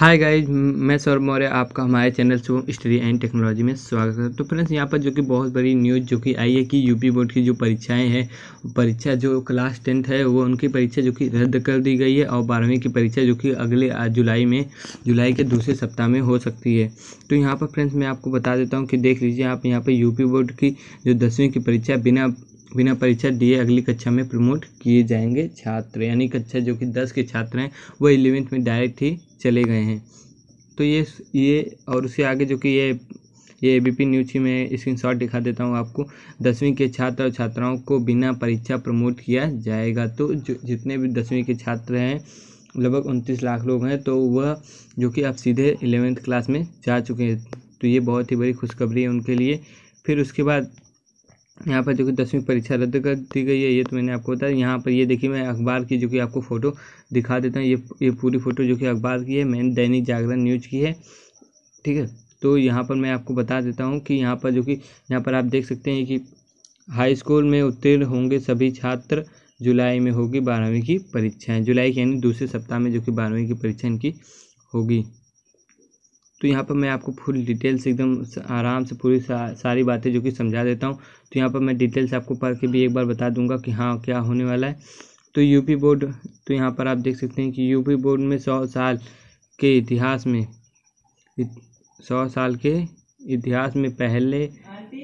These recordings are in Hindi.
हाय गाइज मैं सौरभ मौर्य आपका हमारे channel Shubham study and technology में स्वागत है तो फ्रेंड्स यहाँ पर जो कि बहुत बड़ी न्यूज़ जो कि आई है कि यूपी बोर्ड की जो परीक्षाएं हैं परीक्षा जो क्लास टेंथ है वो उनकी परीक्षा जो कि रद्द कर दी गई है और बारहवीं की परीक्षा जो कि अगले जुलाई में जुलाई के दूसरे सप्ताह में हो सकती है तो यहाँ पर फ्रेंड्स मैं आपको बता देता हूँ कि देख लीजिए आप यहाँ पर यूपी बोर्ड की जो दसवीं की परीक्षा बिना बिना परीक्षा दिए अगली कक्षा में प्रमोट किए जाएंगे छात्र यानी कक्षा जो कि दस के छात्र हैं वह इलेवेंथ में डायरेक्ट ही चले गए हैं तो ये ये और उससे आगे जो कि ये ये ए बी पी न्यूज की मैं स्क्रीन शॉट दिखा देता हूँ आपको दसवीं के छात्र और छात्राओं को बिना परीक्षा प्रमोट किया जाएगा तो जो जितने भी दसवीं के छात्र हैं लगभग उनतीस लाख लोग हैं तो वह जो कि आप सीधे इलेवेंथ क्लास में जा चुके हैं तो ये बहुत ही बड़ी खुशखबरी है उनके लिए फिर उसके बाद यहाँ पर जो कि दसवीं परीक्षा रद्द कर दी गई है ये तो मैंने आपको बताया यहाँ पर ये देखिए मैं अखबार की जो कि आपको फ़ोटो दिखा देता हूँ ये ये पूरी फ़ोटो जो कि अखबार की है मैंने दैनिक जागरण न्यूज़ की है ठीक है तो यहाँ पर मैं आपको बता देता हूँ कि यहाँ पर जो कि यहाँ पर आप देख सकते हैं कि हाई स्कूल में उत्तीर्ण होंगे सभी छात्र जुलाई में होगी बारहवीं की परीक्षाएँ जुलाई के यानी दूसरे सप्ताह में जो कि बारहवीं की परीक्षा इनकी होगी तो यहाँ पर मैं आपको फुल डिटेल से एकदम आराम से पूरी सा, सारी बातें जो कि समझा देता हूँ तो यहाँ पर मैं डिटेल से आपको पढ़ के भी एक बार बता दूंगा कि हाँ क्या होने वाला है तो यूपी बोर्ड तो यहाँ पर आप देख सकते हैं कि यूपी बोर्ड में सौ साल के इतिहास में सौ साल के इतिहास में पहले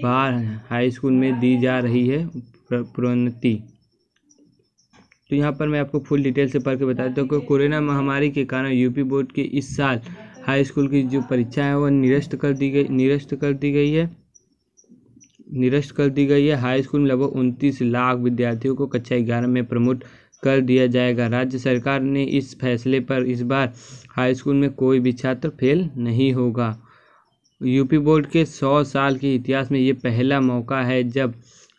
बार हाई स्कूल में दी जा रही है प्रोन्नति तो यहाँ पर मैं आपको फुल डिटेल से पढ़ के बता देता हूँ कोरोना महामारी के कारण यूपी बोर्ड के इस साल हाई स्कूल की जो परीक्षा है वह निरस्त कर दी गई निरस्त कर दी गई है निरस्त कर दी गई है हाई स्कूल में लगभग उनतीस लाख विद्यार्थियों को कक्षा ग्यारह में प्रमोट कर दिया जाएगा राज्य सरकार ने इस फैसले पर इस बार हाई स्कूल में कोई भी छात्र फेल नहीं होगा यूपी बोर्ड के सौ साल के इतिहास में ये पहला मौका है जब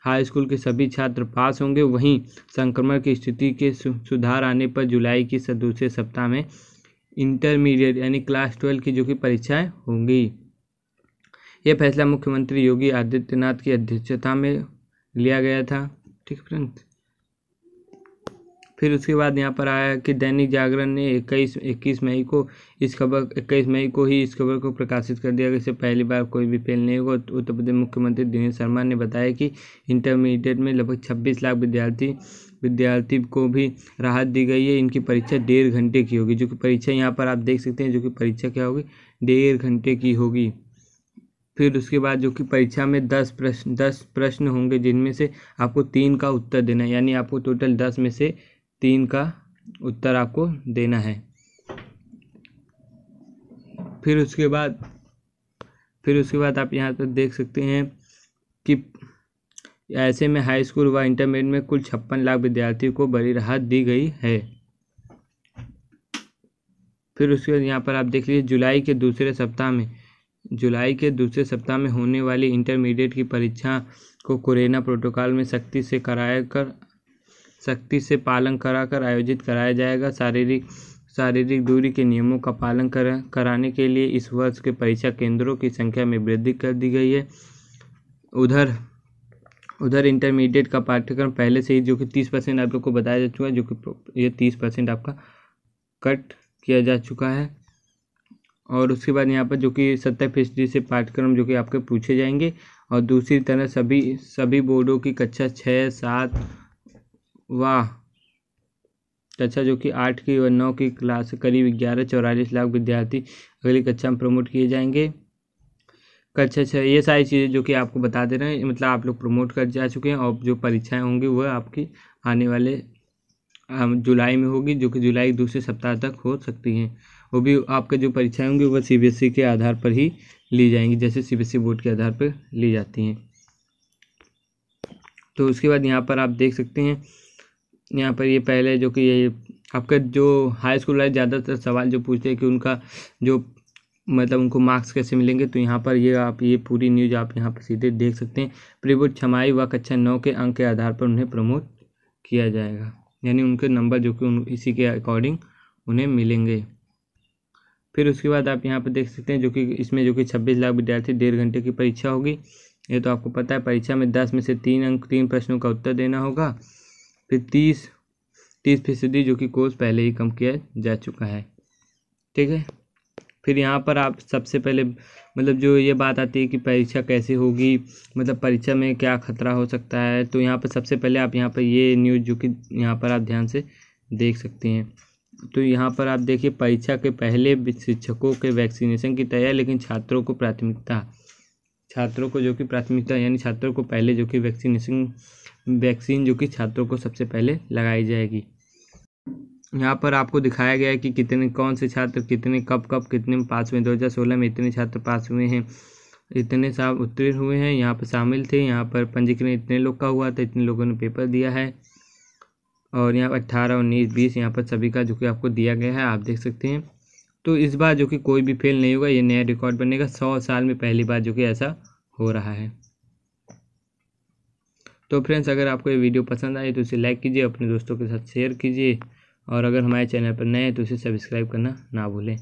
हाई स्कूल के सभी छात्र पास होंगे वहीं संक्रमण की स्थिति के सुधार आने पर जुलाई की दूसरे सप्ताह में इंटरमीडिएट यानी क्लास ट्वेल्व की जो कि परीक्षाएं होंगी यह फैसला मुख्यमंत्री योगी आदित्यनाथ की अध्यक्षता में लिया गया था ठीक फ्रेंड्स फिर उसके बाद यहाँ पर आया कि दैनिक जागरण ने इक्कीस इक्कीस मई को इस खबर इक्कीस मई को ही इस खबर को प्रकाशित कर दिया इससे पहली बार कोई भी फेल नहीं होगा उत्तर प्रदेश मुख्यमंत्री दिनेश शर्मा ने बताया कि इंटरमीडिएट में लगभग छब्बीस लाख विद्यार्थी विद्यार्थी को भी राहत दी गई है इनकी परीक्षा डेढ़ घंटे की होगी जो कि परीक्षा यहाँ पर आप देख सकते हैं जो कि परीक्षा क्या होगी डेढ़ घंटे की होगी फिर उसके बाद जो कि परीक्षा में दस प्रश्न दस प्रश्न होंगे जिनमें से आपको तीन का उत्तर देना है यानी आपको टोटल दस में से तीन का उत्तर आपको देना है फिर उसके बाद फिर उसके बाद आप यहाँ पर देख सकते हैं कि ऐसे में हाई स्कूल व इंटरमीडिएट में कुल छप्पन लाख विद्यार्थियों को बड़ी राहत दी गई है फिर उसके बाद यहाँ पर आप देख लीजिए जुलाई के दूसरे सप्ताह में जुलाई के दूसरे सप्ताह में होने वाली इंटरमीडिएट की परीक्षा को कोरोना प्रोटोकॉल में सख्ती से कराया कर सख्ती से पालन कराकर आयोजित कराया जाएगा शारीरिक शारीरिक दूरी के नियमों का पालन कर कराने के लिए इस वर्ष के परीक्षा केंद्रों की संख्या में वृद्धि कर दी गई है उधर उधर इंटरमीडिएट का पाठ्यक्रम पहले से ही जो कि तीस परसेंट आप लोग को बताया जा चुका है जो कि ये तीस परसेंट आपका कट किया जा चुका है और उसके बाद यहाँ पर जो कि सत्तर फीसदी से पाठ्यक्रम जो कि आपके पूछे जाएंगे और दूसरी तरह सभी सभी बोर्डों की कक्षा छः सात व कक्षा जो कि आठ की व नौ की क्लास करीब ग्यारह चौरालीस लाख विद्यार्थी अगली कक्षा में प्रमोट किए जाएंगे अच्छा अच्छा ये सारी चीज़ें जो कि आपको बता दे रहे हैं मतलब आप लोग प्रमोट कर जा चुके हैं और जो परीक्षाएं होंगी वह आपकी आने वाले जुलाई में होगी जो कि जुलाई के दूसरे सप्ताह तक हो सकती हैं वो भी आपके जो परीक्षाएं होंगी वह सीबीएसई e के आधार पर ही ली जाएंगी जैसे सीबीएसई e बोर्ड के आधार पर ली जाती हैं तो उसके बाद यहाँ पर आप देख सकते हैं यहाँ पर ये पहले जो कि ये आपका जो हाई स्कूल वाले ज़्यादातर सवाल जो पूछते हैं कि उनका जो मतलब उनको मार्क्स कैसे मिलेंगे तो यहाँ पर ये आप ये पूरी न्यूज़ आप यहाँ पर सीधे देख सकते हैं प्रीबोर्ड छमाई व कक्षा नौ के अंक के आधार पर उन्हें प्रमोट किया जाएगा यानी उनके नंबर जो कि इसी के अकॉर्डिंग उन्हें मिलेंगे फिर उसके बाद आप यहाँ पर देख सकते हैं जो कि इसमें जो कि छब्बीस लाख विद्यार्थी डेढ़ घंटे की परीक्षा होगी ये तो आपको पता है परीक्षा में दस में से तीन अंक तीन प्रश्नों का उत्तर देना होगा फिर तीस तीस फीसदी जो कि कोर्स पहले ही कम किया जा चुका है ठीक है फिर यहाँ पर आप सबसे पहले मतलब जो ये बात आती है कि परीक्षा कैसे होगी मतलब परीक्षा में क्या खतरा हो सकता है तो यहाँ पर सबसे पहले आप यहाँ पर ये न्यूज़ जो कि यहाँ पर आप ध्यान से देख सकते हैं तो यहाँ पर आप देखिए परीक्षा के पहले शिक्षकों के वैक्सीनेशन की तैयारी लेकिन छात्रों को प्राथमिकता छात्रों को जो कि प्राथमिकता यानी छात्रों को पहले जो कि वैक्सीनेशन वैक्सीन जो कि छात्रों को सबसे पहले लगाई जाएगी यहाँ पर आपको दिखाया गया है कि कितने कौन से छात्र कितने कब कब कितने पास हुए दो हज़ार सोलह में इतने छात्र पास हुए हैं इतने साहब उत्तीर्ण हुए हैं यहाँ पर शामिल थे यहाँ पर पंजीकरण इतने लोग का हुआ था इतने लोगों ने पेपर दिया है और यहाँ पर अट्ठारह उन्नीस बीस यहाँ पर सभी का जो कि आपको दिया गया है आप देख सकते हैं तो इस बार जो कि कोई भी फेल नहीं होगा ये नया रिकॉर्ड बनेगा सौ साल में पहली बार जो कि ऐसा हो रहा है तो फ्रेंड्स अगर आपको ये वीडियो पसंद आए तो इसे लाइक कीजिए अपने दोस्तों के साथ शेयर कीजिए और अगर हमारे चैनल पर नए हैं तो इसे सब्सक्राइब करना ना भूलें